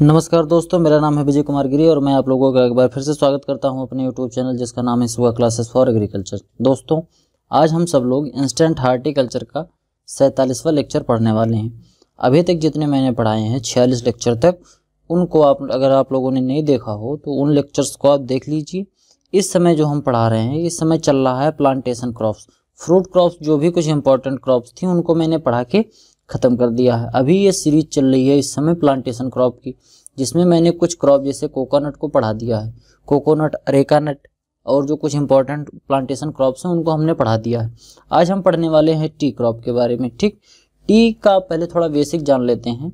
नमस्कार दोस्तों मेरा नाम है विजय कुमार गिरी और मैं आप लोगों का एक बार फिर से स्वागत करता हूं अपने यूट्यूब चैनल जिसका नाम है सुबह क्लासेस फॉर एग्रीकल्चर दोस्तों आज हम सब लोग इंस्टेंट हार्टिकल्चर का सैंतालीसवा लेक्चर पढ़ने वाले हैं अभी तक जितने मैंने पढ़ाए हैं छियालीस लेक्चर तक उनको आप अगर आप लोगों ने नहीं देखा हो तो उन लेक्चर्स को आप देख लीजिए इस समय जो हम पढ़ा रहे हैं इस समय चल रहा है प्लांटेशन क्रॉप्स फ्रूट क्रॉप्स जो भी कुछ इंपॉर्टेंट क्रॉप्स थी उनको मैंने पढ़ा के ख़त्म कर दिया है अभी ये सीरीज चल रही है इस समय प्लांटेशन क्रॉप की जिसमें मैंने कुछ क्रॉप जैसे कोकोनट को पढ़ा दिया है कोकोनट अरेका नट और जो कुछ इंपॉर्टेंट प्लांटेशन क्रॉप्स हैं उनको हमने पढ़ा दिया है आज हम पढ़ने वाले हैं टी क्रॉप के बारे में ठीक टी का पहले थोड़ा बेसिक जान लेते हैं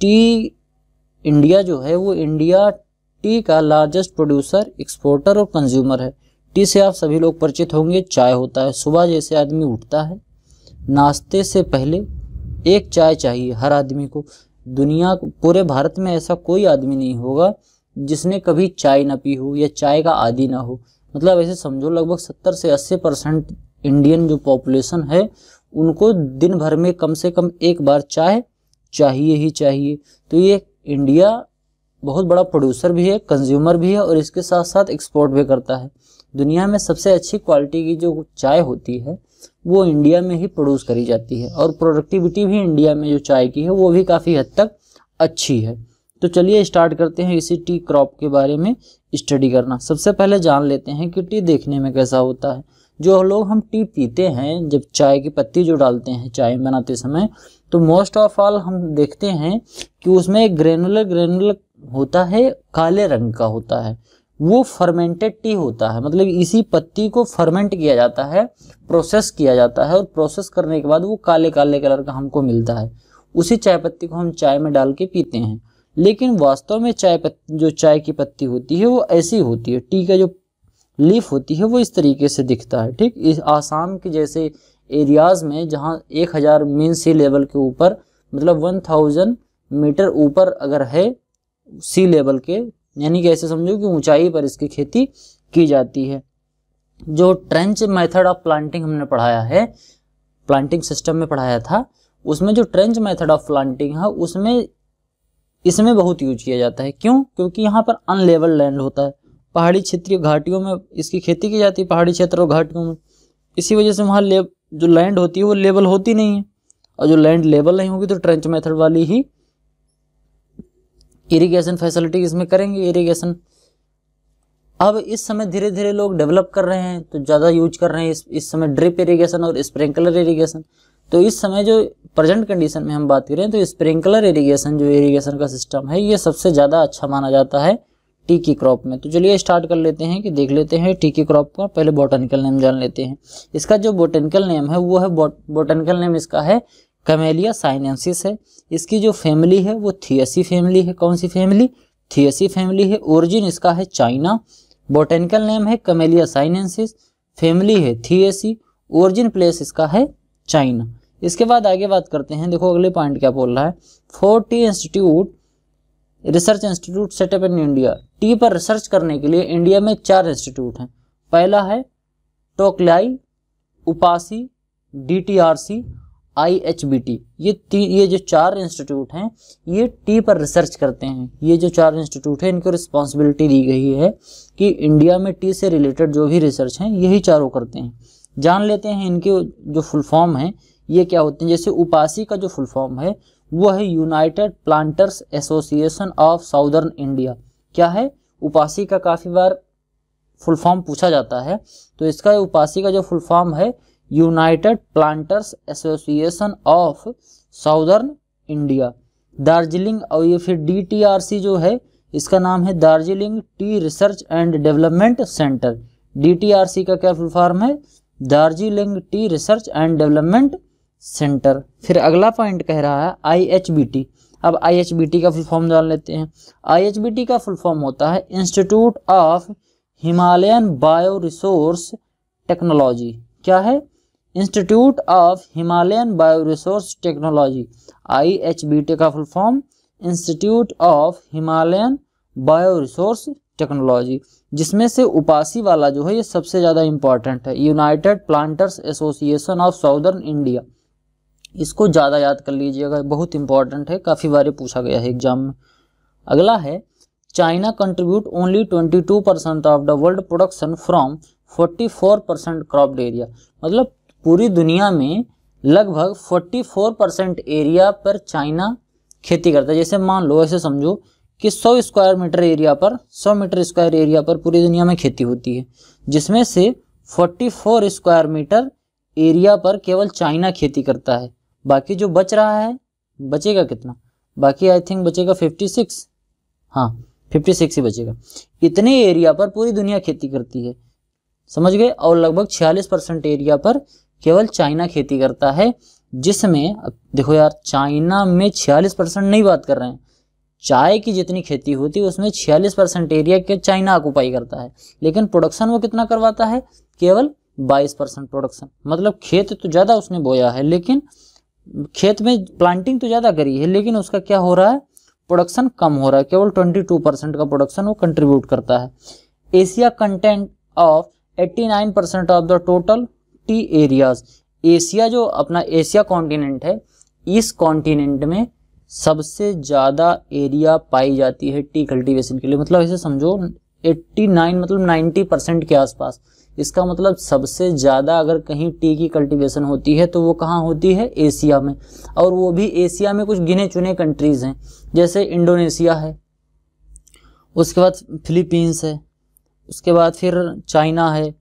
टी इंडिया जो है वो इंडिया टी का लार्जेस्ट प्रोड्यूसर एक्सपोर्टर और कंज्यूमर है टी से आप सभी लोग परिचित होंगे चाय होता है सुबह जैसे आदमी उठता है नाश्ते से पहले एक चाय चाहिए हर आदमी को दुनिया पूरे भारत में ऐसा कोई आदमी नहीं होगा जिसने कभी चाय ना पी हो या चाय का आदि ना हो मतलब ऐसे समझो लगभग सत्तर से अस्सी परसेंट इंडियन जो पॉपुलेशन है उनको दिन भर में कम से कम एक बार चाय चाहिए ही चाहिए तो ये इंडिया बहुत बड़ा प्रोड्यूसर भी है कंज्यूमर भी है और इसके साथ साथ एक्सपोर्ट भी करता है दुनिया में सबसे अच्छी क्वालिटी की जो चाय होती है वो इंडिया में ही प्रोड्यूस करी जाती है और प्रोडक्टिविटी भी इंडिया में जो चाय की है वो भी काफ़ी हद तक अच्छी है तो चलिए स्टार्ट करते हैं इसी टी क्रॉप के बारे में स्टडी करना सबसे पहले जान लेते हैं कि टी देखने में कैसा होता है जो लोग हम टी पीते हैं जब चाय की पत्ती जो डालते हैं चाय बनाते समय तो मोस्ट ऑफ ऑल हम देखते हैं कि उसमें एक ग्रेनुलर ग्रेनुलर होता है काले रंग का होता है वो फर्मेंटेड टी होता है मतलब इसी पत्ती को फर्मेंट किया जाता है प्रोसेस किया जाता है और प्रोसेस करने के बाद वो काले काले कलर का हमको मिलता है उसी चाय पत्ती को हम चाय में डाल के पीते हैं लेकिन वास्तव में चाय पत्ती जो चाय की पत्ती होती है वो ऐसी होती है टी का जो लीफ होती है वो इस तरीके से दिखता है ठीक इस आसाम के जैसे एरियाज़ में जहाँ एक हज़ार मीन सी लेवल के ऊपर मतलब वन थाउजेंड मीटर ऊपर अगर है सी लेवल के यानी कि ऐसे समझो कि ऊंचाई पर इसकी खेती की जाती है जो ट्रेंच मेथड ऑफ प्लांटिंग हमने पढ़ाया है प्लांटिंग सिस्टम में पढ़ाया था उसमें जो ट्रेंच मेथड ऑफ प्लांटिंग है उसमें इसमें बहुत यूज किया जाता है क्यों क्योंकि यहाँ पर अनलेवल लैंड होता है पहाड़ी क्षेत्रीय घाटियों में इसकी खेती की जाती है पहाड़ी क्षेत्र और घाटियों में इसी वजह से वहाँ ले जो लैंड होती है वो लेवल होती नहीं है और जो लैंड लेवल नहीं होगी तो ट्रेंच मेथड वाली ही इरिगेशन फैसिलिटी इसमें करेंगे इरिगेशन अब इस समय धीरे धीरे लोग डेवलप कर रहे हैं तो ज़्यादा यूज कर रहे हैं इस, इस समय ड्रिप इरीगेशन और स्प्रिंकलर इरीगेशन तो इस समय जो प्रेजेंट कंडीशन में हम बात करें तो स्प्रिंकलर इरीगेशन जो इरीगेशन का सिस्टम है ये सबसे ज़्यादा अच्छा माना जाता है टी की क्रॉप में तो चलिए स्टार्ट कर लेते हैं कि देख लेते हैं टी की क्रॉप का पहले बोटेनिकल नेम जान लेते हैं इसका जो बोटेनिकल नेम है वो है बोटेनिकल नेम इसका है कैमेलिया साइनेंसिस है इसकी जो फैमिली है वो थियसी फैमिली है कौन सी फैमिली थियसी फैमिली है ओरिजिन इसका है चाइना बोटेनिकल नेम है कैमेलिया साइनेंसिस फैमिली है थियसी ओरिजिन प्लेस इसका है चाइना इसके बाद आगे बात करते हैं देखो अगले पॉइंट क्या बोल रहा है four tea institute research institute setup in India tea पर रिसर्च करने के लिए इंडिया में चार इंस्टीट्यूट हैं पहला है Tocklai UPASI DTRC I H B T ये तीन ये जो चार इंस्टीट्यूट हैं ये टी पर रिसर्च करते हैं ये जो चार इंस्टीट्यूट हैं इनको रिस्पॉन्सिबिलिटी दी गई है कि इंडिया में टी से रिलेटेड जो भी रिसर्च हैं यही चारों करते हैं जान लेते हैं इनके जो फुल फॉर्म हैं ये क्या होते हैं जैसे उपासी का जो फुल फॉर्म है वो है United Planters Association of Southern India क्या है उपासी का काफ़ी बार फुल फॉर्म पूछा जाता है तो इसका उपासी का जो फुल फॉर्म है United Planters Association of Southern India Darjeeling और ये फिर डीटीआरसी जो है इसका नाम है Darjeeling Tea Research and Development Centre DTRC का क्या फुल फॉर्म है Darjeeling Tea Research and Development Centre फिर अगला पॉइंट कह रहा है आईएचबीटी अब आईएचबीटी का फुल फॉर्म जान लेते हैं आईएचबीटी का फुल फॉर्म होता है Institute of Himalayan bio resource technology क्या है Institute of Himalayan bio resource technology I H B T का full form Institute of Himalayan bio resource technology जिसमें से उपासी वाला जो है ये सबसे ज़्यादा इंपॉर्टेंट है United Planters Association of Southern India इसको ज़्यादा याद कर लीजिएगा बहुत इंपॉर्टेंट है काफ़ी बार पूछा गया है एग्जाम में अगला है China contribute only 22 percent of the world production from 44 percent cropped area मतलब पूरी दुनिया में लगभग 44 परसेंट एरिया पर चाइना खेती करता है जैसे मान लो ऐसे समझो कि 100 स्क्वायर मीटर एरिया पर 100 मीटर स्क्वायर एरिया पर पूरी दुनिया में खेती होती है जिसमें से 44 स्क्वायर मीटर एरिया पर केवल चाइना खेती करता है बाकी जो बच रहा है बचेगा कितना बाकी आई थिंक बचेगा 56 हाँ सिक्स ही बचेगा इतने एरिया पर पूरी दुनिया खेती करती है समझ गए और लगभग छियालीस परसेंट एरिया पर केवल चाइना खेती करता है जिसमें देखो यार चाइना में छियालीस परसेंट नहीं बात कर रहे हैं चाय की जितनी खेती होती है उसमें छियालीस परसेंट एरिया के चाइना ऑक्यूपाई करता है लेकिन प्रोडक्शन वो कितना करवाता है केवल बाईस परसेंट प्रोडक्शन मतलब खेत तो ज़्यादा उसने बोया है लेकिन खेत में प्लांटिंग तो ज़्यादा करी है लेकिन उसका क्या हो रहा है प्रोडक्शन कम हो रहा है केवल ट्वेंटी टू परसेंट का प्रोडक्शन वो कंट्रीब्यूट करता है Asia content of eighty nine percent of the total fifty areas Asia जो अपना एशिया कॉन्टिनेंट है इस कॉन्टिनेंट में सबसे ज़्यादा एरिया पाई जाती है टी कल्टीवेशन के लिए मतलब इसे समझो 89 मतलब 90 परसेंट के आसपास इसका मतलब सबसे ज़्यादा अगर कहीं टी की कल्टीवेशन होती है तो वो कहाँ होती है एशिया में और वो भी एशिया में कुछ गिने चुने कंट्रीज़ हैं जैसे इंडोनेशिया है उसके बाद फिलीपींस है उसके बाद फिर चाइना है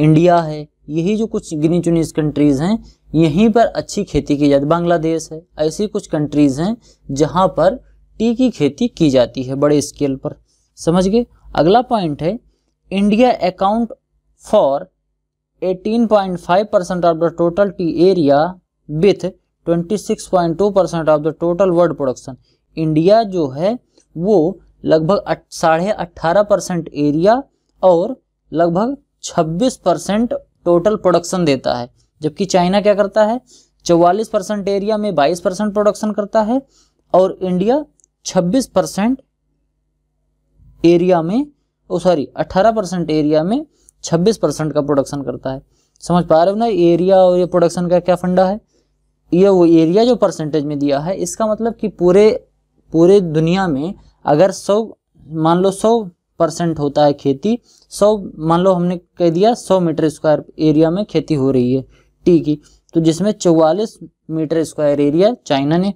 इंडिया है यही जो कुछ गिनी चुनी कंट्रीज़ हैं यहीं पर अच्छी खेती की जाती बांग्लादेश है ऐसी कुछ कंट्रीज़ हैं जहां पर टी की खेती की जाती है बड़े स्केल पर समझ गए अगला पॉइंट है India account for 18.5 percent of the total tea area with 26.2 percent of the total world production India जो है वो लगभग साढ़े अट्ठारह परसेंट एरिया और लगभग 26 परसेंट टोटल प्रोडक्शन देता है जबकि चाइना क्या करता है चौवालीस परसेंट एरिया में बाईस परसेंट प्रोडक्शन करता है और इंडिया छब्बीस परसेंट एरिया में ओ सॉरी अट्ठारह परसेंट एरिया में छब्बीस परसेंट का प्रोडक्शन करता है समझ पा रहे हो ना एरिया और ये प्रोडक्शन का क्या फंडा है ये वो एरिया जो परसेंटेज में दिया है इसका मतलब कि पूरे पूरे दुनिया में अगर सौ मान लो सौ परसेंट होता है खेती सौ मान लो हमने कह दिया सौ मीटर स्क्वायर एरिया में खेती हो रही है टी की तो जिसमें चौवालीस मीटर स्क्वायर एरिया चाइना ने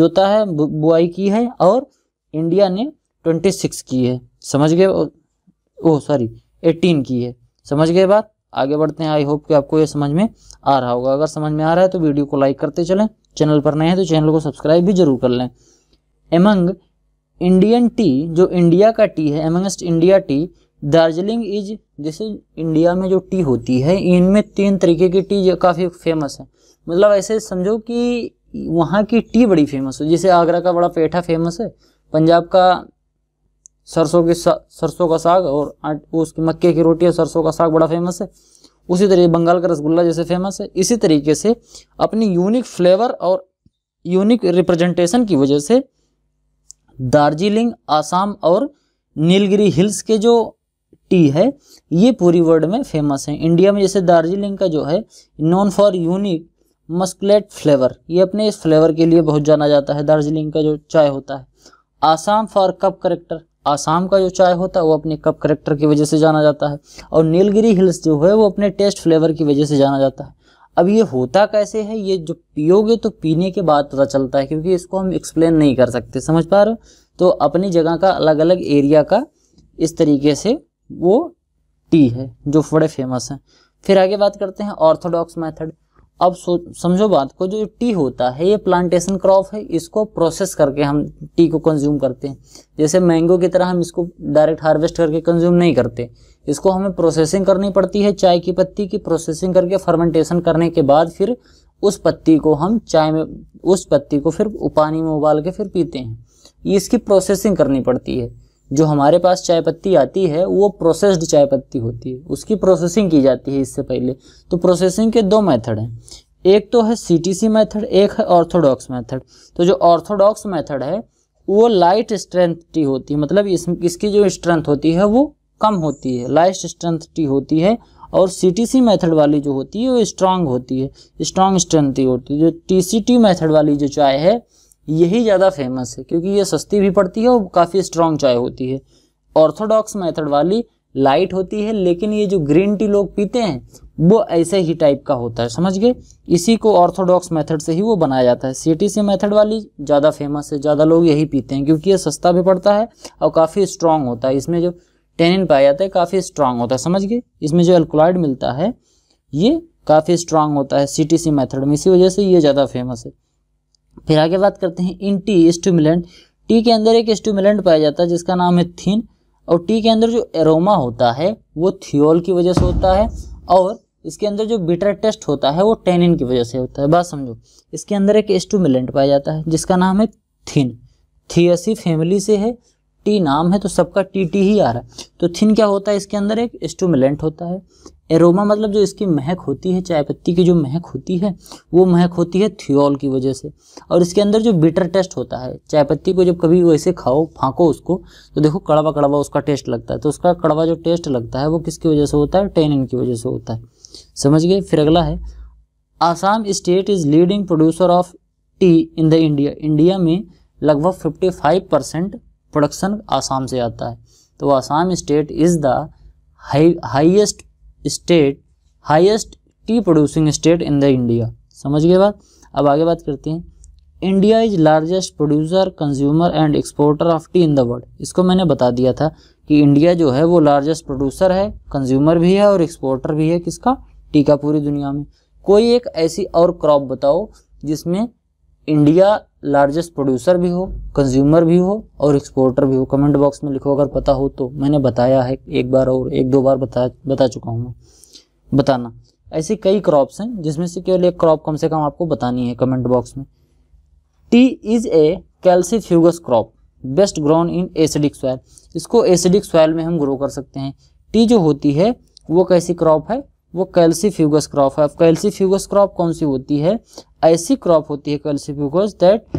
जोता है बुआई की है और इंडिया ने ट्वेंटी सिक्स की है समझ गए ओह सॉरी एटीन की है समझ गए बात आगे बढ़ते हैं आई होप कि आपको ये समझ में आ रहा होगा अगर समझ में आ रहा है तो वीडियो को लाइक करते चलें चैनल पर नए हैं तो चैनल को सब्सक्राइब भी जरूर कर लें एमंग इंडियन टी जो इंडिया का टी है amongst India tea Darjeeling is जैसे इंडिया में जो टी होती है इनमें तीन तरीके की टी काफ़ी फेमस है मतलब ऐसे समझो कि वहाँ की टी बड़ी फेमस है जैसे आगरा का बड़ा पेठा फेमस है पंजाब का सरसों के सरसों का साग और उसकी मक्के की रोटी और सरसों का साग बड़ा फेमस है उसी तरीके बंगाल का रसगुल्ला जैसे फेमस है इसी तरीके से अपनी यूनिक फ्लेवर और यूनिक रिप्रेजेंटेशन की वजह से दार्जिलिंग आसाम और नीलगिरी हिल्स के जो टी है ये पूरी वर्ल्ड में फेमस है इंडिया में जैसे दार्जिलिंग का जो है known for unique muscatel flavour ये अपने इस फ्लेवर के लिए बहुत जाना जाता है दार्जिलिंग का जो चाय होता है Assam for cup character Assam का जो चाय होता है वो अपने कप करेक्टर की वजह से जाना जाता है और नीलगिरी हिल्स जो है वो अपने टेस्ट फ्लेवर की वजह से जाना जाता है अब ये होता कैसे है ये जो पियोगे तो पीने के बाद पता चलता है क्योंकि इसको हम एक्सप्लेन नहीं कर सकते समझ पा रहे हो तो अपनी जगह का अलग अलग एरिया का इस तरीके से वो टी है जो बड़े फेमस हैं फिर आगे बात करते हैं ऑर्थोडॉक्स मैथड अब समझो बात को जो टी होता है ये प्लांटेशन क्रॉप है इसको प्रोसेस करके हम टी को कंज्यूम करते हैं जैसे मैंगो की तरह हम इसको डायरेक्ट हार्वेस्ट करके कंज्यूम नहीं करते इसको हमें प्रोसेसिंग करनी पड़ती है चाय की पत्ती की प्रोसेसिंग करके फर्मेंटेशन करने के बाद फिर उस पत्ती को हम चाय में उस पत्ती को फिर पानी में उबाल के फिर पीते हैं इसकी प्रोसेसिंग करनी पड़ती है जो हमारे पास चाय पत्ती आती है वो प्रोसेस्ड चाय पत्ती होती है उसकी प्रोसेसिंग की जाती है इससे पहले तो प्रोसेसिंग के दो मेथड हैं एक तो है सीटीसी मेथड एक है ऑर्थोडॉक्स मेथड तो जो ऑर्थोडॉक्स मेथड है वो लाइट स्ट्रेंथ की होती है मतलब इस, इसकी जो स्ट्रेंथ होती है वो कम होती है लाइस्ट टी होती है और सीटीसी मेथड वाली जो होती है वो स्ट्रांग होती है स्ट्रांग ही होती है जो टीसीटी मेथड वाली जो चाय है यही ज़्यादा फेमस है क्योंकि ये सस्ती भी पड़ती है और काफ़ी स्ट्रांग चाय होती है ऑर्थोडॉक्स मेथड वाली लाइट होती है लेकिन ये जो ग्रीन टी लोग पीते हैं वो ऐसे ही टाइप का होता है समझ गए इसी को ऑर्थोडॉक्स मेथड से ही वो बनाया जाता है सी टी सी मेथड वाली ज़्यादा फेमस है ज़्यादा लोग यही पीते हैं क्योंकि ये सस्ता भी पड़ता है और काफ़ी स्ट्रांग होता है इसमें जो टेनिन पाया जाता तो है काफ़ी स्ट्रांग होता है समझ गए इसमें जो एल्कोलाइड मिलता है ये काफ़ी स्ट्रांग होता है सी मेथड में इसी वजह से ये ज़्यादा फेमस है फिर आगे बात करते हैं इन टी स्टूमिलेंट टी के अंदर एक स्टूमिलेंट पाया जाता है जिसका नाम है थीन और टी के अंदर जो एरोमा होता है वो थियोल की वजह से होता है और इसके अंदर जो बिटर टेस्ट होता है वो टेनिन की वजह से होता है बात समझो इसके अंदर एक स्टूमिलेंट पाया जाता है जिसका नाम है थीन थियसी फैमिली से है टी नाम है तो सबका टी टी ही आ रहा है तो थिन क्या होता है इसके अंदर एक स्टूमिलेंट होता है एरोमा मतलब जो इसकी महक होती है चाय पत्ती की जो महक होती है वो महक होती है थियोल की वजह से और इसके अंदर जो बिटर टेस्ट होता है चाय पत्ती को जब कभी वैसे खाओ फाँको उसको तो देखो कड़वा कड़वा उसका टेस्ट लगता है तो उसका कड़वा जो टेस्ट लगता है वो किसकी वजह से होता है टेनिन की वजह से होता है समझ गए फिर अगला है Assam state is leading producer of tea in the India India में लगभग 55 परसेंट प्रोडक्शन आसाम से आता है तो Assam state is the highest state highest tea producing state in the India समझ गए बात अब आगे बात करते हैं India is largest producer consumer and exporter of tea in the world इसको मैंने बता दिया था कि इंडिया जो है वो लार्जेस्ट प्रोड्यूसर है कंज्यूमर भी है और एक्सपोर्टर भी है किसका टी का पूरी दुनिया में कोई एक ऐसी और क्रॉप बताओ जिसमें इंडिया लार्जेस्ट प्रोड्यूसर भी हो कंज्यूमर भी हो और एक्सपोर्टर भी हो कमेंट बॉक्स में लिखो अगर पता हो तो मैंने बताया है एक बार और एक दो बार बता बता चुका हूँ मैं बताना ऐसी कई क्रॉप्स हैं जिसमें से केवल एक क्रॉप कम से कम आपको बतानी है कमेंट बॉक्स में tea is a calcifugous crop best grown in acidic soil इसको एसिडिक सॉयल में हम ग्रो कर सकते हैं टी जो होती है वो कैसी क्रॉप है वो कैल्सी फ्यूगस क्रॉप है अब कैल्सी फ्यूगस क्रॉप कौन सी होती है ऐसी क्रॉप होती है calcifugous that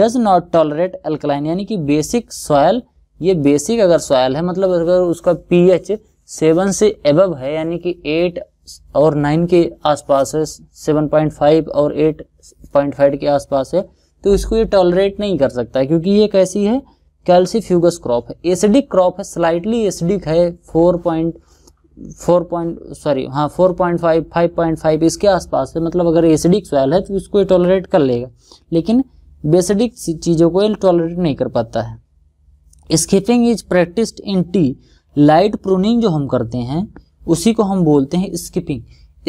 does not tolerate alkaline यानी कि बेसिक सॉयल ये बेसिक अगर सॉयल है मतलब अगर उसका पी एच सेवन से एबव है यानी कि एट और नाइन के आसपास है सेवन पॉइंट फाइव और एट पॉइंट फाइव के आसपास है तो इसको ये टॉलरेट नहीं कर सकता क्योंकि ये कैसी है कैल्सी फ्यूगस क्रॉप है एसिडिक क्रॉप है स्लाइटली एसिडिक है four point four point sorry हाँ four point five five point five इसके आसपास है मतलब अगर एसिडिक सॉयल है तो इसको ये टॉलरेट कर लेगा लेकिन बेसिडिक चीज़ों को ये टॉलरेट नहीं कर पाता है skiffing is practised in tea light pruning जो हम करते हैं उसी को हम बोलते हैं skiffing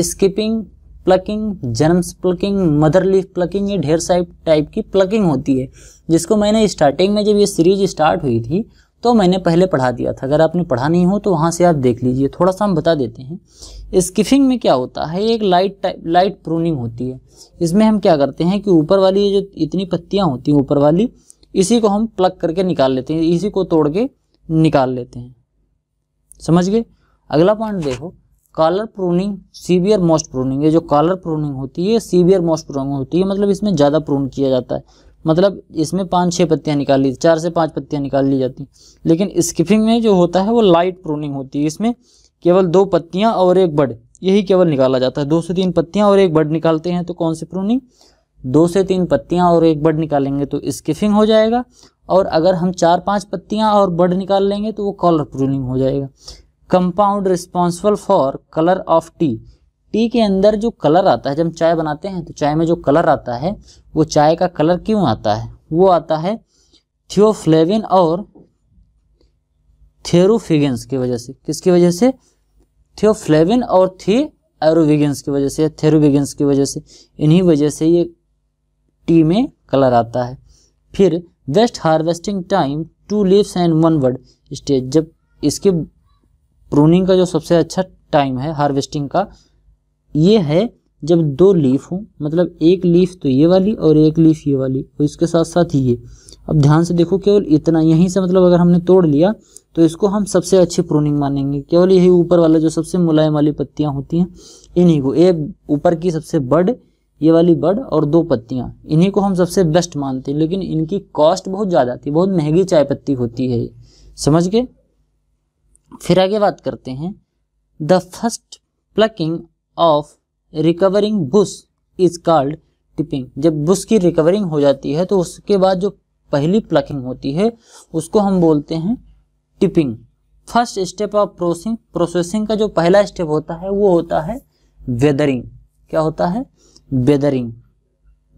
skiffing plucking germs plucking mother leaf plucking ये ढेर साइप टाइप की प्लकिंग होती है जिसको मैंने स्टार्टिंग में जब ये सीरीज स्टार्ट हुई थी तो मैंने पहले पढ़ा दिया था अगर आपने पढ़ा नहीं हो तो वहाँ से आप देख लीजिए थोड़ा सा हम बता देते हैं स्किफिंग में क्या होता है एक लाइट टाइप लाइट प्रूनिंग होती है इसमें हम क्या करते हैं कि ऊपर वाली जो इतनी पत्तियाँ होती हैं ऊपर वाली इसी को हम प्लग करके निकाल लेते हैं इसी को तोड़ के निकाल लेते हैं समझ गए अगला पॉइंट देखो collar pruning severe most pruning ये जो कॉलर प्रूनिंग होती है सीवियर मोस्ट प्रूनिंग होती है मतलब इसमें ज़्यादा प्रून किया जाता है मतलब इसमें पाँच छः पत्तियाँ निकाल ली चार से पाँच पत्तियाँ निकाल ली जाती लेकिन स्किपिंग में जो होता है वो लाइट प्रूनिंग होती है इसमें केवल दो पत्तियाँ और एक बड यही केवल निकाला जाता है दो से तीन पत्तियाँ और एक बड निकालते हैं तो कौन सी प्रूनिंग दो से तीन पत्तियाँ और एक बड निकालेंगे तो स्किफिंग हो जाएगा और अगर हम चार पाँच पत्तियाँ और बड निकाल लेंगे तो वो कॉलर प्रूनिंग हो जाएगा compound responsible for colour of tea tea के अंदर जो कलर आता है जब चाय बनाते हैं तो चाय में जो कलर आता है वो चाय का कलर क्यों आता है वो आता है थियोफ्लेविन और थेरोफिगेंस की वजह से किसकी वजह से थियोफ्लेविन और थी एरोविगेंस की वजह से या थेरोविगेंस की वजह से इन्हीं वजह से ये टी में कलर आता है फिर best harvesting time two leaves and one bud stage जब इसके प्रूनिंग का जो सबसे अच्छा टाइम है हार्वेस्टिंग का ये है जब दो लीफ हो मतलब एक लीफ तो ये वाली और एक लीफ ये वाली और इसके साथ साथ ये अब ध्यान से देखो केवल इतना यहीं से मतलब अगर हमने तोड़ लिया तो इसको हम सबसे अच्छी प्रूनिंग मानेंगे केवल यही ऊपर वाला जो सबसे मुलायम वाली पत्तियां होती हैं इन्हीं को एक ऊपर की सबसे बड़ ये वाली बड़ और दो पत्तियां इन्हीं को हम सबसे बेस्ट मानते हैं लेकिन इनकी कॉस्ट बहुत ज़्यादा थी बहुत महंगी चाय पत्ती होती है समझ के फिर आगे बात करते हैं the first plucking of recovering bush is called tipping जब बुश की रिकवरिंग हो जाती है तो उसके बाद जो पहली प्लकिंग होती है उसको हम बोलते हैं tipping first step of processing processing का जो पहला स्टेप होता है वो होता है वेदरिंग क्या होता है वेदरिंग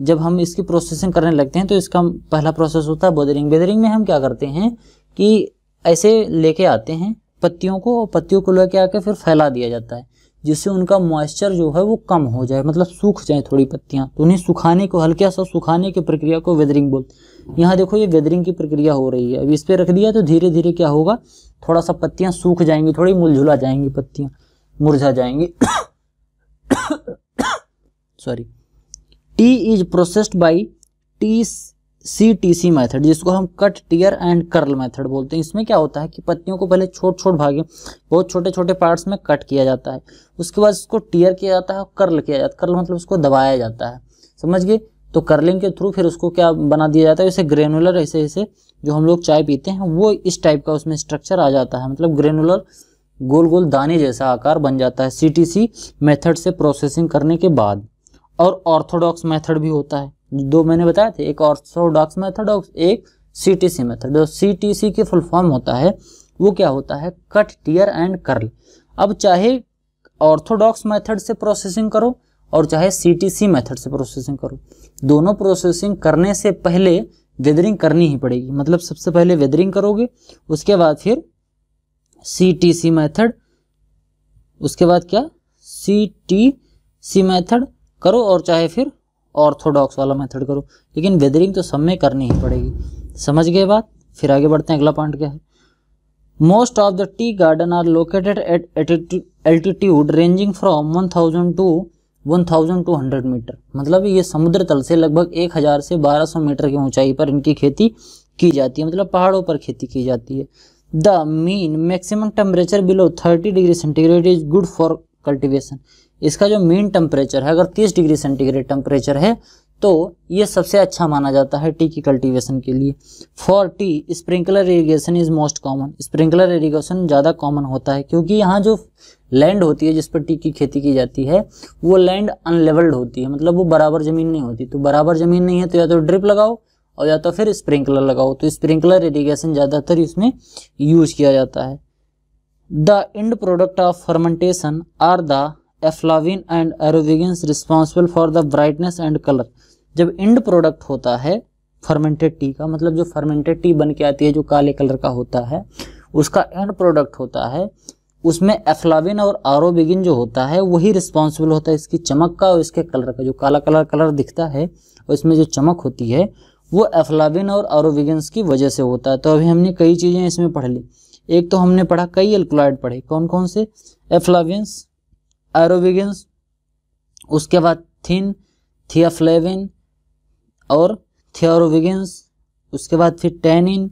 जब हम इसकी प्रोसेसिंग करने लगते हैं तो इसका पहला प्रोसेस होता है वेदरिंग वेदरिंग में हम क्या करते हैं कि ऐसे लेके आते हैं पत्तियों को और पत्तियों को लेके आके फिर फैला दिया जाता है जिससे उनका मॉइस्चर जो है वो कम हो जाए मतलब सूख जाए थोड़ी पत्तियाँ तो उन्हें सुखाने को हल्का सा सुखाने की प्रक्रिया को वेदरिंग बोल यहाँ देखो ये वेदरिंग की प्रक्रिया हो रही है अब इस पर रख दिया तो धीरे धीरे क्या होगा थोड़ा सा पत्तियाँ सूख जाएंगी थोड़ी मुलझुला जाएंगी पत्तियाँ मुरझा जाएंगी sorry tea is processed by T C T C method जिसको हम cut tear and curl method बोलते हैं इसमें क्या होता है कि पत्तियों को पहले छोट छोट भागे बहुत छोटे छोटे पार्ट्स में कट किया जाता है उसके बाद उसको टीयर किया जाता है और कर्ल किया जाता है कर्ल मतलब उसको दबाया जाता है समझ गए तो कर्लिंग के थ्रू फिर उसको क्या बना दिया जाता है जैसे ग्रेनुलर ऐसे ऐसे जो हम लोग चाय पीते हैं वो इस टाइप का उसमें स्ट्रक्चर आ जाता है मतलब ग्रेनुलर गोल गोल दाने जैसा आकार बन जाता है सी टी सी मेथड से प्रोसेसिंग करने के बाद और ऑर्थोडॉक्स मेथड भी होता है दो मैंने बताए थे एक ऑर्थोडॉक्स मेथड और एक सीटीसी मेथड सीटीसी के फुल फॉर्म होता है वो क्या होता है कट टीयर एंड कर्ल अब चाहे ऑर्थोडॉक्स मेथड से प्रोसेसिंग करो और चाहे सीटीसी मेथड से प्रोसेसिंग करो दोनों प्रोसेसिंग करने से पहले वेदरिंग करनी ही पड़ेगी मतलब सबसे पहले वेदरिंग करोगे उसके बाद फिर सीटीसी मेथड उसके बाद क्या सी टी सी मैथड करो और चाहे फिर ऑर्थोडॉक्स वाला मेथड करो लेकिन वेदरिंग तो सब में करनी ही पड़ेगी समझ गए बात फिर आगे बढ़ते हैं अगला पॉइंट क्या है most of the tea garden are located at altitude ranging from 1000 to 1200 metre मतलब ये समुद्र तल से लगभग 1000 से 1200 मीटर की ऊंचाई पर इनकी खेती की जाती है मतलब पहाड़ों पर खेती की जाती है the mean maximum temperature below 30 degree centigrade is good for cultivation इसका जो मेन टेम्परेचर है अगर 30 डिग्री सेंटीग्रेड टेम्परेचर है तो ये सबसे अच्छा माना जाता है टी की कल्टीवेशन के लिए for tea sprinkler irrigation is most common sprinkler irrigation ज़्यादा कॉमन होता है क्योंकि यहाँ जो लैंड होती है जिस पर टी की खेती की जाती है वो लैंड अनलेवल्ड होती है मतलब वो बराबर ज़मीन नहीं होती तो बराबर ज़मीन नहीं है तो या तो ड्रिप लगाओ और या तो फिर स्प्रिंकलर लगाओ तो स्प्रिंकलर इरीगेशन ज़्यादातर इसमें यूज किया जाता है the end product of fermentation are theaflavin and thearubigins responsible for the brightness and colour जब इंड प्रोडक्ट होता है फर्मेंटेड टी का मतलब जो फर्मेंटेड टी बन के आती है जो काले कलर का होता है उसका एंड प्रोडक्ट होता है उसमें एफ्लाविन और आरोबिगिन जो होता है वही रिस्पॉन्सिबल होता है इसकी चमक का और इसके कलर का जो काला कलर कलर दिखता है और इसमें जो चमक होती है वो एफ्लाविन और आरोविगिन की वजह से होता है तो अभी हमने कई चीज़ें इसमें पढ़ ली एक तो हमने पढ़ा कई एल्कोलाइड पढ़े कौन कौन से एफ्लाविन्स एरोविगेंस उसके बाद थिन थियाफ्लेविन और थियोरोविगेंस उसके बाद फिर टेनिन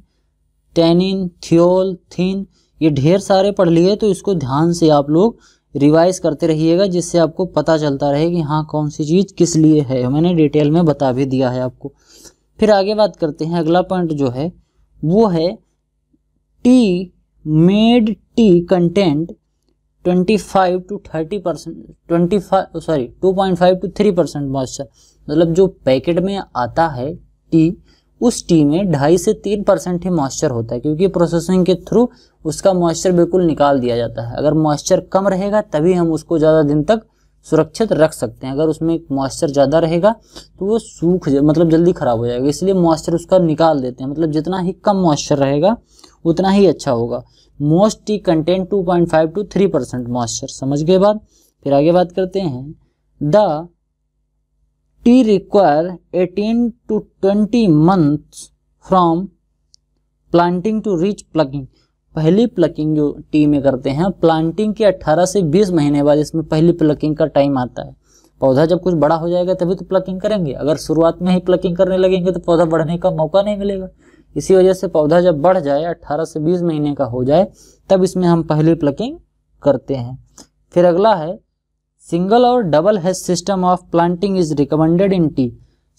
टेनिन थियोल थीन ये ढेर सारे पढ़ लिए तो इसको ध्यान से आप लोग रिवाइज करते रहिएगा जिससे आपको पता चलता रहे कि हाँ कौन सी चीज़ किस लिए है मैंने डिटेल में बता भी दिया है आपको फिर आगे बात करते हैं अगला पॉइंट जो है वो है tea made tea content twenty five to thirty percent twenty five sorry two point five to three percent moisture मतलब जो पैकेट में आता है टी उस टी में ढाई से तीन परसेंट ही मॉइस्चर होता है क्योंकि प्रोसेसिंग के थ्रू उसका मॉइस्चर बिल्कुल निकाल दिया जाता है अगर मॉइस्चर कम रहेगा तभी हम उसको ज़्यादा दिन तक सुरक्षित रख सकते हैं अगर उसमें मॉइस्चर ज़्यादा रहेगा तो वो सूख मतलब जल्दी ख़राब हो जाएगा इसलिए मॉइस्चर उसका निकाल देते हैं मतलब जितना ही कम मॉइस्चर रहेगा उतना ही अच्छा होगा most tea content 2.5 to 3 percent moisture समझ गए बात फिर आगे बात करते हैं the tea require 18 to 20 months from planting to reach plucking पहली प्लकिंग जो टी में करते हैं प्लांटिंग के 18 से 20 महीने बाद इसमें पहली प्लकिंग का टाइम आता है पौधा जब कुछ बड़ा हो जाएगा तभी तो प्लकिंग करेंगे अगर शुरुआत में ही प्लकिंग करने लगेंगे तो पौधा बढ़ने का मौका नहीं मिलेगा इसी वजह से पौधा जब बढ़ जाए 18 से 20 महीने का हो जाए तब इसमें हम पहली प्लकिंग करते हैं फिर अगला है सिंगल और double hedge system of planting is recommended in tea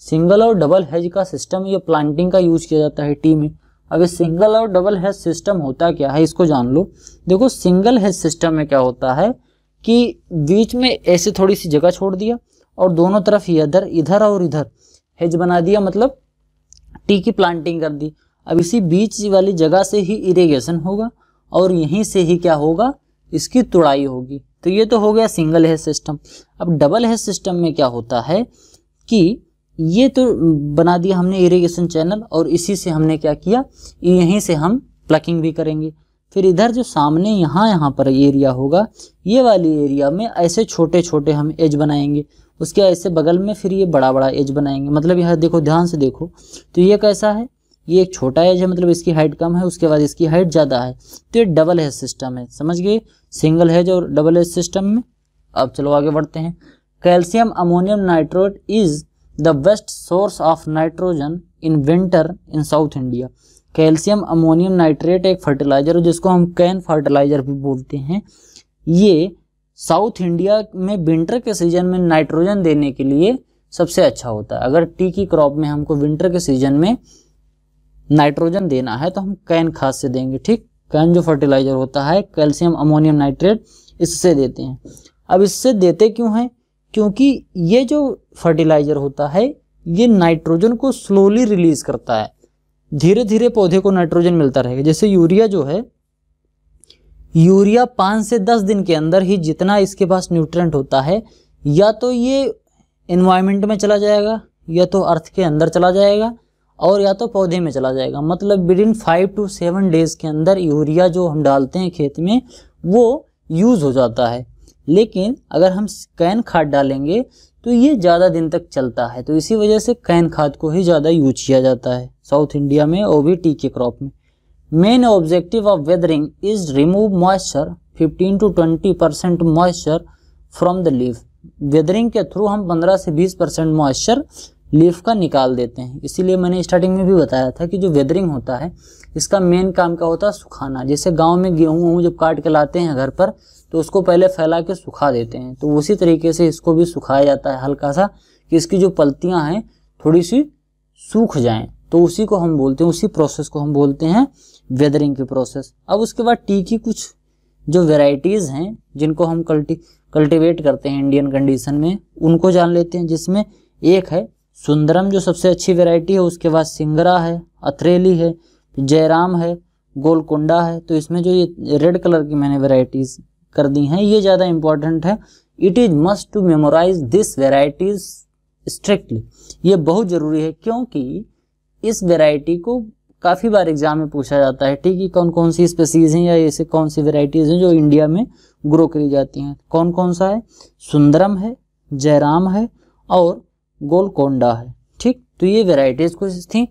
single और डबल हेज का सिस्टम ये प्लांटिंग का यूज किया जाता है टी में अब ये सिंगल और डबल हेज सिस्टम होता क्या है इसको जान लो देखो सिंगल हेज सिस्टम में क्या होता है कि बीच में ऐसे थोड़ी सी जगह छोड़ दिया और दोनों तरफ इधर इधर और इधर हेज बना दिया मतलब टी की प्लांटिंग कर दी अब इसी बीच वाली जगह से ही इरिगेशन होगा और यहीं से ही क्या होगा इसकी तुड़ाई होगी तो ये तो हो गया सिंगल हेज सिस्टम अब डबल हेज सिस्टम में क्या होता है कि ये तो बना दिया हमने इरिगेशन चैनल और इसी से हमने क्या किया यहीं से हम प्लकिंग भी करेंगे फिर इधर जो सामने यहाँ यहाँ पर एरिया होगा ये वाली एरिया में ऐसे छोटे छोटे हम एज बनाएंगे उसके ऐसे बगल में फिर ये बड़ा बड़ा एज बनाएंगे मतलब यहाँ देखो ध्यान से देखो तो ये कैसा है ये एक छोटा एज है मतलब इसकी हाइट कम है उसके बाद इसकी हाइट ज़्यादा है तो ये डबल हेज सिस्टम है समझ गए सिंगल हेज और डबल हेज सिस्टम में अब चलो आगे बढ़ते हैं calcium ammonium nitrate is the best source of nitrogen in winter in south India calcium ammonium nitrate एक फर्टिलाइजर है जिसको हम कैन फर्टिलाइजर भी बोलते हैं ये साउथ इंडिया में विंटर के सीजन में नाइट्रोजन देने के लिए सबसे अच्छा होता है अगर टी की क्रॉप में हमको विंटर के सीजन में नाइट्रोजन देना है तो हम कैन खाद से देंगे ठीक कैन जो फर्टिलाइजर होता है कैल्शियम अमोनियम नाइट्रेट इससे देते हैं अब इससे देते क्यों हैं क्योंकि ये जो फर्टिलाइजर होता है ये नाइट्रोजन को स्लोली रिलीज करता है धीरे धीरे पौधे को नाइट्रोजन मिलता रहेगा जैसे यूरिया जो है यूरिया पाँच से दस दिन के अंदर ही जितना इसके पास न्यूट्रेंट होता है या तो ये इन्वायरमेंट में चला जाएगा या तो अर्थ के अंदर चला जाएगा और या तो पौधे में चला जाएगा मतलब within five to seven days के अंदर यूरिया जो हम डालते हैं खेत में वो यूज़ हो जाता है लेकिन अगर हम कैन खाद डालेंगे तो ये ज़्यादा दिन तक चलता है तो इसी वजह से कैन खाद को ही ज़्यादा यूज किया जाता है साउथ इंडिया में ओ टी के क्रॉप में main objective of withering is remove moisture 15 to 20 percent moisture from the leaf withering के थ्रू हम 15 से 20 परसेंट मॉइस्चर लीफ का निकाल देते हैं इसीलिए मैंने स्टार्टिंग में भी बताया था कि जो वेदरिंग होता है इसका मेन काम क्या होता है सुखाना जैसे गांव में गेहूँ वहूँ जब काट के लाते हैं घर पर तो उसको पहले फैला के सुखा देते हैं तो उसी तरीके से इसको भी सुखाया जाता है हल्का सा कि इसकी जो पलतियाँ हैं थोड़ी सी सूख जाएँ तो उसी को हम बोलते हैं उसी प्रोसेस को हम बोलते हैं वेदरिंग की प्रोसेस अब उसके बाद टी की कुछ जो वेराइटीज़ हैं जिनको हम कल्टी कल्टिवेट करते हैं इंडियन कंडीशन में उनको जान लेते हैं जिसमें एक है सुंदरम जो सबसे अच्छी वैरायटी है उसके बाद सिंगरा है अथरेली है जयराम है गोलकुंडा है तो इसमें जो ये रेड कलर की मैंने वेराइटीज़ कर दी हैं ये ज़्यादा इंपॉर्टेंट है it is must to memorise this varieties strictly ये बहुत ज़रूरी है क्योंकि इस वेराइटी को काफ़ी बार एग्जाम में पूछा जाता है ठीक है कौन कौन सी स्पेसीज़ हैं या ऐसे कौन सी वेराइटीज़ हैं जो इंडिया में ग्रो करी जाती हैं कौन कौन सा है सुंदरम है जयराम है और गोलकोंडा है ठीक तो ये वेराइटीज़ कुछ थी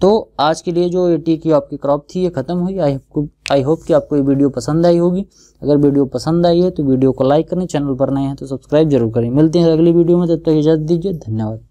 तो आज के लिए जो एटी की आपकी क्रॉप थी ये ख़त्म हुई आई आई होप कि आपको ये वीडियो पसंद आई होगी अगर वीडियो पसंद आई है तो वीडियो को लाइक करें चैनल पर नए हैं तो सब्सक्राइब जरूर करें मिलते हैं अगली वीडियो में तब तक इजाज़त दीजिए धन्यवाद